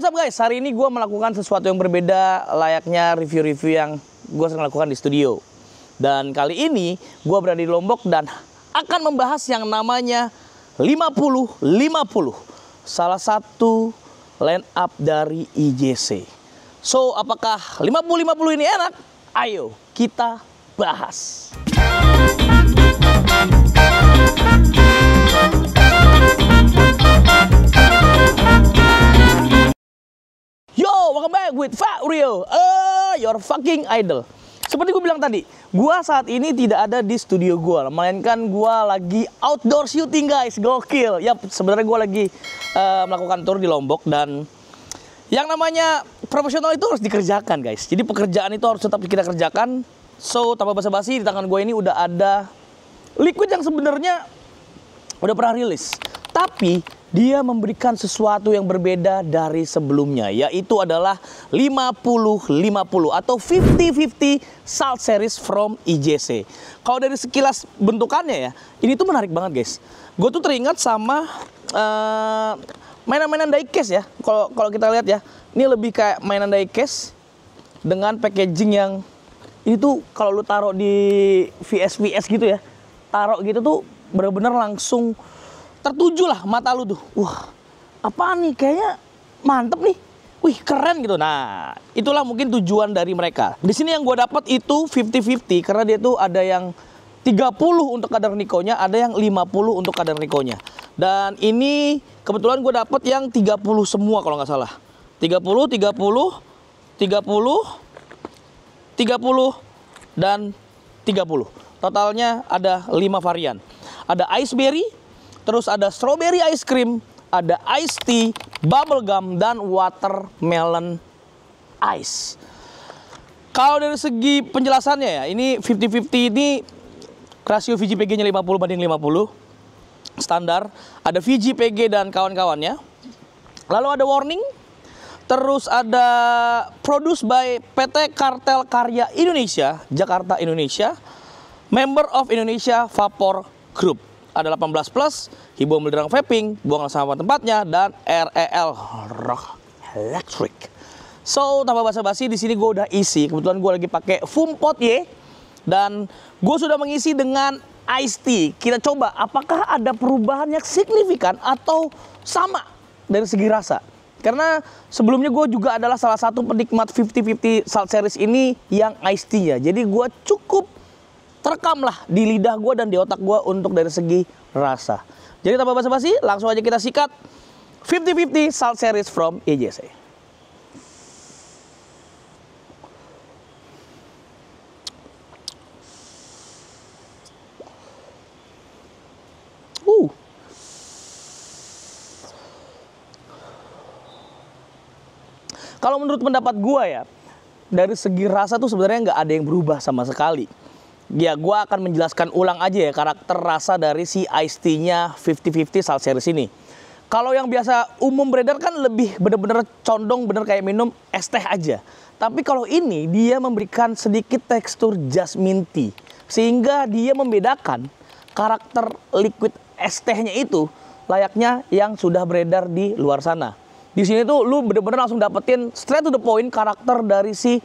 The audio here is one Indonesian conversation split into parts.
what's up guys? Hari ini gue melakukan sesuatu yang berbeda layaknya review-review yang gue sering lakukan di studio. Dan kali ini gue berada di Lombok dan akan membahas yang namanya 50-50. Salah satu line up dari IJC. So, apakah 50-50 ini enak? Ayo kita bahas. with Rio, Uh, ah, your fucking idol. Seperti gue bilang tadi, gue saat ini tidak ada di studio gue. Melainkan gue lagi outdoor shooting guys, gokil. Ya sebenarnya gue lagi uh, melakukan tour di Lombok dan yang namanya profesional itu harus dikerjakan guys. Jadi pekerjaan itu harus tetap kita kerjakan. So tanpa basa-basi di tangan gue ini udah ada liquid yang sebenarnya udah pernah rilis. Tapi dia memberikan sesuatu yang berbeda dari sebelumnya yaitu adalah 50-50 atau 50-50 salt series from IJC. Kalau dari sekilas bentukannya ya, ini tuh menarik banget guys. Gue tuh teringat sama uh, mainan-mainan diecast ya. Kalau kalau kita lihat ya, ini lebih kayak mainan diecast dengan packaging yang ini tuh kalau lu taruh di VS VS gitu ya, taruh gitu tuh bener-bener langsung tertuju lah mata lu tuh. Wah, apa nih kayaknya mantep nih. Wih keren gitu. Nah itulah mungkin tujuan dari mereka. Di sini yang gue dapat itu 50-50 karena dia tuh ada yang 30 untuk kadar nikonya, ada yang 50 untuk kadar nikonya. Dan ini kebetulan gue dapat yang 30 semua kalau nggak salah. 30, 30, 30, 30, dan 30. Totalnya ada 5 varian. Ada iceberry, terus ada strawberry ice cream, ada ice tea, bubble gum dan watermelon ice. Kalau dari segi penjelasannya ya, ini 50-50 ini rasio VGPG-nya 50 banding 50 standar, ada VGPG dan kawan-kawannya. Lalu ada warning, terus ada produce by PT Kartel Karya Indonesia, Jakarta Indonesia, member of Indonesia Vapor Group ada 18 plus, himbauan melarang vaping, buang sampah tempatnya dan REL Rock Electric. So tanpa basa-basi di sini gue udah isi. Kebetulan gue lagi pakai pot ye, dan gue sudah mengisi dengan Ice Tea. Kita coba apakah ada perubahan yang signifikan atau sama dari segi rasa. Karena sebelumnya gue juga adalah salah satu penikmat 50-50 salt series ini yang Ice Tea ya. Jadi gue cukup terekamlah di lidah gue dan di otak gue untuk dari segi rasa. Jadi tanpa basa-basi, langsung aja kita sikat 50-50 salt series from EJC. Uh. Kalau menurut pendapat gua ya, dari segi rasa tuh sebenarnya nggak ada yang berubah sama sekali Ya, gue akan menjelaskan ulang aja ya karakter rasa dari si Ice Tea-nya 50-50 Salt Series ini. Kalau yang biasa umum beredar kan lebih bener-bener condong bener kayak minum es teh aja. Tapi kalau ini dia memberikan sedikit tekstur jasmine tea. Sehingga dia membedakan karakter liquid es tehnya itu layaknya yang sudah beredar di luar sana. Di sini tuh lu bener-bener langsung dapetin straight to the point karakter dari si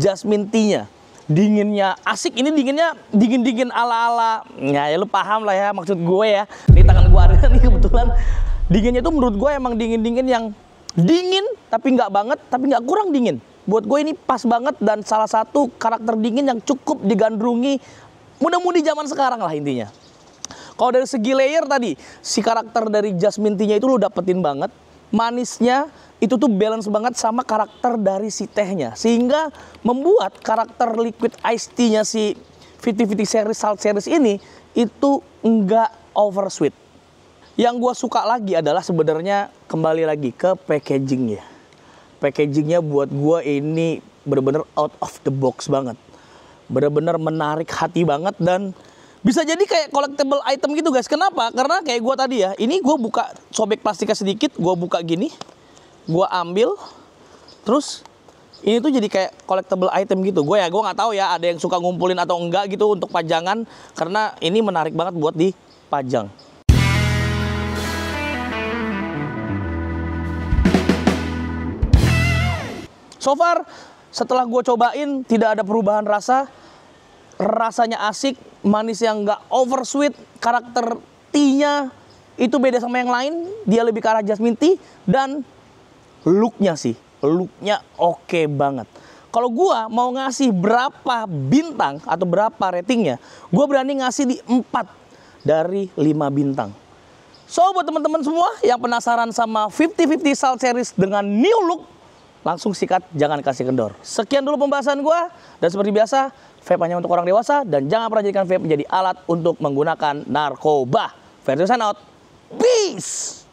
jasmine tea-nya dinginnya asik ini dinginnya dingin dingin ala ala ya, ya lu paham lah ya maksud gue ya di tangan gue ada nih kebetulan dinginnya itu menurut gue emang dingin dingin yang dingin tapi nggak banget tapi nggak kurang dingin buat gue ini pas banget dan salah satu karakter dingin yang cukup digandrungi mudah-mudi zaman sekarang lah intinya kalau dari segi layer tadi si karakter dari Jasmine tinya itu lu dapetin banget manisnya itu tuh balance banget sama karakter dari si tehnya sehingga membuat karakter liquid ice tea-nya si Fifty Fifty series salt series ini itu enggak oversweet. Yang gue suka lagi adalah sebenarnya kembali lagi ke packagingnya. Packagingnya buat gue ini bener-bener out of the box banget. Bener-bener menarik hati banget dan bisa jadi kayak collectible item gitu guys. Kenapa? Karena kayak gue tadi ya, ini gue buka sobek plastiknya sedikit, gue buka gini, gue ambil terus ini tuh jadi kayak collectible item gitu gue ya gue nggak tahu ya ada yang suka ngumpulin atau enggak gitu untuk pajangan karena ini menarik banget buat dipajang so far setelah gue cobain tidak ada perubahan rasa rasanya asik manis yang nggak over sweet karakter tea nya itu beda sama yang lain dia lebih ke arah jasmine tea dan looknya sih looknya oke okay banget kalau gua mau ngasih berapa bintang atau berapa ratingnya gua berani ngasih di 4 dari 5 bintang so buat teman-teman semua yang penasaran sama 50-50 Salt Series dengan new look langsung sikat jangan kasih kendor sekian dulu pembahasan gua. dan seperti biasa vape hanya untuk orang dewasa dan jangan pernah jadikan vape menjadi alat untuk menggunakan narkoba Versus out peace